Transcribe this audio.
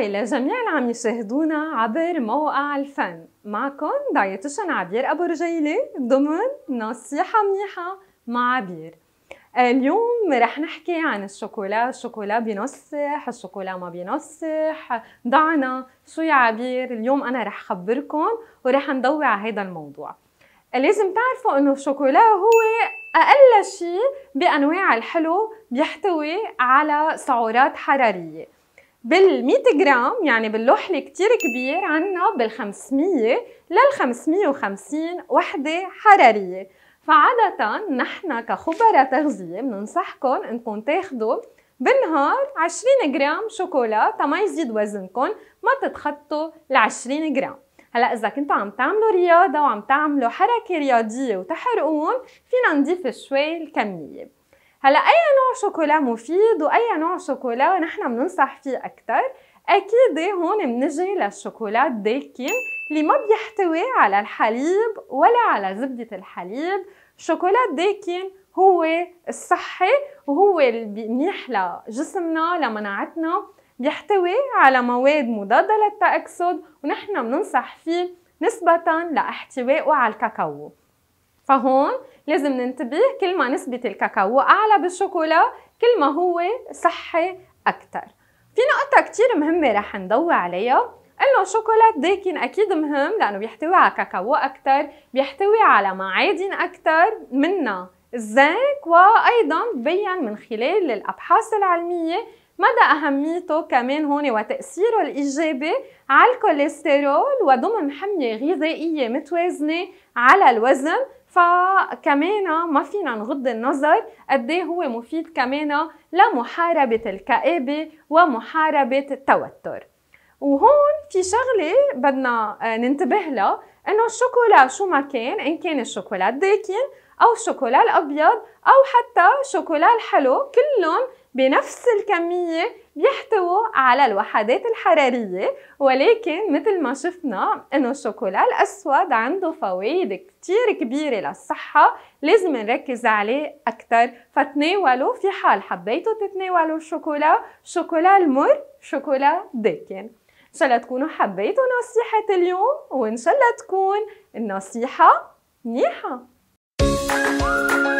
هاي لجميع اللي عم يشاهدونا عبر موقع الفن معكم دايتشن عبير أبو رجيلة ضمن نصيحة منيحة مع عبير اليوم رح نحكي عن الشوكولا الشوكولا بينصح الشوكولا ما بينصح ضعنا شو يا عبير اليوم أنا رح خبركم ورح نضوي على هذا الموضوع لازم تعرفوا انه الشوكولا هو اقل شيء بانواع الحلو بيحتوي على سعرات حراريه بال100 جرام يعني باللوحلة كتير كبير عنا بال500 لل550 وحدة حرارية فعادة نحن كخبراء تغذية بننصحكم انكم تاخدوا بالنهار 20 جرام شوكولا ما يزيد وزنكم ما تتخطوا ال 20 جرام هلا اذا كنتوا عم تعملوا رياضه وعم تعملوا حركه رياضيه وتحرقون فينا نضيف شوي الكميه هلا اي نوع شوكولا مفيد واي نوع شوكولا نحن بننصح فيه اكثر اكيد هون بنجي للشوكولا الداكن اللي ما بيحتوي على الحليب ولا على زبده الحليب شوكولا الداكن هو الصحي وهو اللي منيح لجسمنا لمناعتنا بيحتوي على مواد مضادة للتأكسد ونحن بننصح فيه نسبة لاحتوائه على الكاكاو فهون لازم ننتبه كل ما نسبة الكاكاو أعلى بالشوكولا كل ما هو صحي أكثر في نقطة كتير مهمة رح نضوي عليها انه الشوكولات داكن اكيد مهم لانه بيحتوي على كاكاو اكثر بيحتوي على معادن اكثر منها الزنك وايضا بين من خلال الابحاث العلميه مدى اهميته كمان هون وتاثيره الايجابي على الكوليسترول وضمن حميه غذائيه متوازنه على الوزن فكمان ما فينا نغض النظر قد إيه هو مفيد كمان لمحاربة الكآبة ومحاربة التوتر وهون في شغلة بدنا آه، ننتبه لها انه الشوكولا شو ما كان ان كان الشوكولا داكن أو شوكولا الأبيض أو حتى شوكولا الحلو كلهم بنفس الكمية بيحتووا على الوحدات الحرارية ولكن مثل ما شفنا انه الشوكولا الأسود عنده فوائد كتير كبيرة للصحة لازم نركز عليه أكتر فتناولوا في حال حبيتوا تتناولوا الشوكولا شوكولا المر شوكولا داكن إن شاء الله تكونوا حبيتوا نصيحة اليوم وإن شاء الله تكون النصيحة منيحة Thank you.